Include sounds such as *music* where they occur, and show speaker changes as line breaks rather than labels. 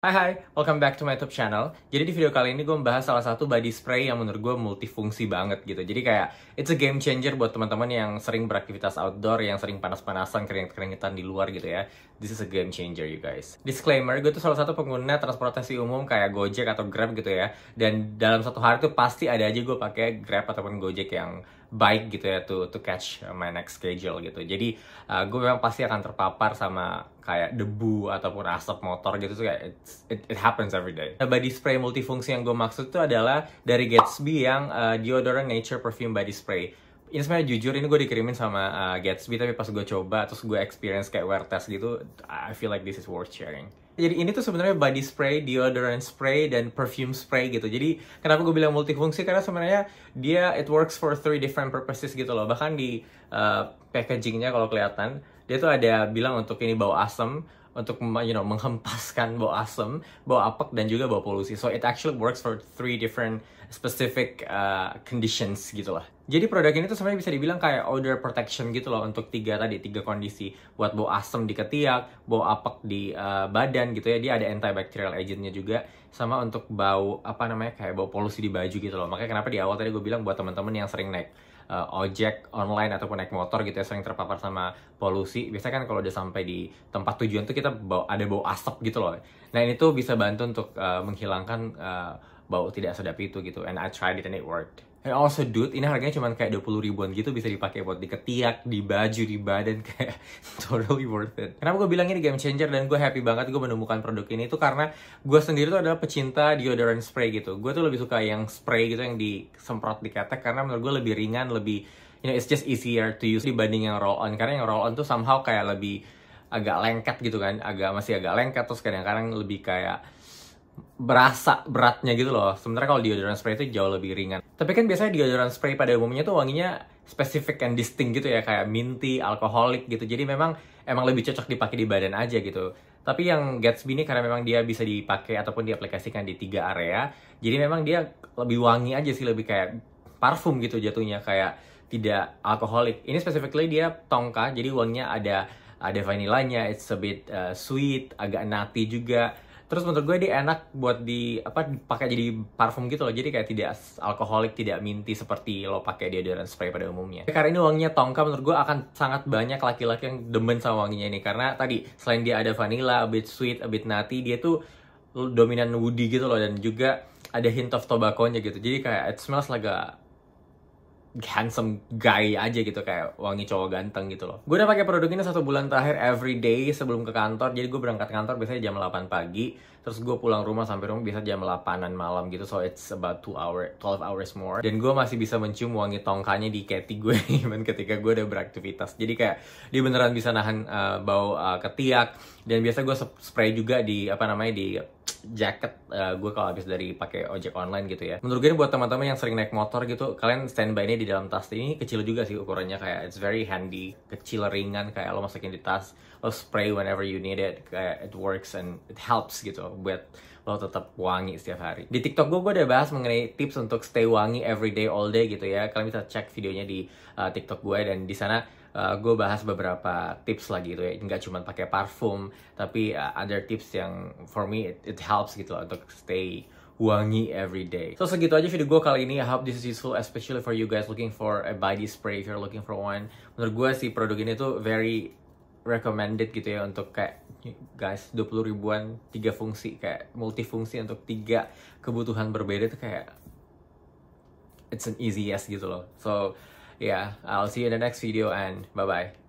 Hai hai, welcome back to my YouTube channel. Jadi di video kali ini gue membahas salah satu body spray yang menurut gue multifungsi banget gitu. Jadi kayak it's a game changer buat teman-teman yang sering beraktivitas outdoor, yang sering panas-panasan, keringet-keringetan di luar gitu ya. This is a game changer you guys. Disclaimer, gue tuh salah satu pengguna transportasi umum kayak Gojek atau Grab gitu ya. Dan dalam satu hari tuh pasti ada aja gue pakai Grab ataupun Gojek yang baik gitu ya to to catch my next schedule gitu jadi uh, gue memang pasti akan terpapar sama kayak debu ataupun asap motor gitu tuh kayak it, it happens every day nah, body spray multifungsi yang gue maksud tuh adalah dari Gatsby yang uh, deodorant nature perfume body spray ini sebenarnya jujur ini gue dikirimin sama uh, Gatsby tapi pas gue coba terus gue experience kayak wear test gitu I feel like this is worth sharing jadi ini tuh sebenarnya body spray, deodorant spray, dan perfume spray gitu. Jadi kenapa gue bilang multifungsi? Karena sebenarnya dia it works for three different purposes gitu loh. Bahkan di uh, packagingnya kalau kelihatan dia tuh ada bilang untuk ini bau asam, untuk you know menghempaskan bau asam, bau apek dan juga bau polusi. So it actually works for three different specific uh, conditions gitu lah. Jadi produk ini tuh sebenarnya bisa dibilang kayak odor protection gitu loh untuk tiga tadi tiga kondisi buat bau asem di ketiak, bau apek di uh, badan gitu ya. Dia ada antibacterial agentnya juga sama untuk bau apa namanya kayak bau polusi di baju gitu loh. Makanya kenapa di awal tadi gue bilang buat teman-teman yang sering naik uh, ojek online ataupun naik motor gitu ya sering terpapar sama polusi biasanya kan kalau udah sampai di tempat tujuan tuh kita bau, ada bau asap gitu loh nah ini tuh bisa bantu untuk uh, menghilangkan uh, bau tidak sedap itu gitu and I tried it and it worked and also dude ini harganya cuma kayak 20 ribuan gitu bisa dipakai buat di ketiak di baju di badan *laughs* kayak totally worth it kenapa gue bilang ini game changer dan gue happy banget gue menemukan produk ini itu karena gue sendiri tuh adalah pecinta deodorant spray gitu gue tuh lebih suka yang spray gitu yang disemprot di ketek karena menurut gue lebih ringan lebih you know it's just easier to use dibanding yang roll on karena yang roll on tuh somehow kayak lebih agak lengket gitu kan agak masih agak lengket terus kadang-kadang lebih kayak berasa beratnya gitu loh. Sementara kalau deodorant spray itu jauh lebih ringan. Tapi kan biasanya deodorant spray pada umumnya tuh wanginya spesifik and distinct gitu ya kayak minty, alkoholik gitu. Jadi memang emang lebih cocok dipakai di badan aja gitu. Tapi yang Gatsby ini karena memang dia bisa dipakai ataupun diaplikasikan di tiga area, jadi memang dia lebih wangi aja sih lebih kayak parfum gitu jatuhnya kayak tidak alkoholik. Ini specifically dia tongka, jadi wanginya ada ada vanilanya, it's a bit uh, sweet, agak nati juga Terus menurut gue dia enak buat di apa pakai jadi parfum gitu loh. Jadi kayak tidak alkoholik, tidak minty seperti lo pakai deodorant spray pada umumnya. Karena ini wanginya tongka menurut gue akan sangat banyak laki-laki yang demen sama wanginya ini karena tadi selain dia ada vanilla, a bit sweet, a bit nutty, dia tuh dominan woody gitu loh dan juga ada hint of tobacco-nya gitu. Jadi kayak it smells like a handsome guy aja gitu kayak wangi cowok ganteng gitu loh. Gue udah pakai produk ini satu bulan terakhir every day sebelum ke kantor. Jadi gue berangkat kantor biasanya jam 8 pagi. Terus gue pulang rumah sampai rumah bisa jam 8-an malam gitu. So it's about 2 hour, 12 hours more. Dan gue masih bisa mencium wangi tongkanya di keti gue *laughs* even ketika gue udah beraktivitas. Jadi kayak dia beneran bisa nahan uh, bau uh, ketiak. Dan biasa gue spray juga di apa namanya di jaket uh, eh, gue kalau habis dari pakai ojek online gitu ya. Menurut gue buat teman-teman yang sering naik motor gitu, kalian standby ini di dalam tas ini kecil juga sih ukurannya kayak it's very handy, kecil ringan kayak lo masukin di tas, lo spray whenever you need it, kayak it works and it helps gitu buat lo tetap wangi setiap hari. Di TikTok gue gue udah bahas mengenai tips untuk stay wangi everyday all day gitu ya. Kalian bisa cek videonya di uh, TikTok gue dan di sana uh, eh, gue bahas beberapa tips lagi gitu ya nggak cuma pakai parfum tapi uh, eh, other tips yang for me it, it helps gitu untuk stay wangi every day. So segitu aja video gue kali ini. I hope this is useful especially for you guys looking for a body spray if you're looking for one. Menurut gue sih produk ini tuh very recommended gitu ya untuk kayak guys 20 ribuan tiga fungsi kayak multifungsi untuk tiga kebutuhan berbeda tuh kayak it's an easy yes gitu loh. So yeah, I'll see you in the next video and bye-bye.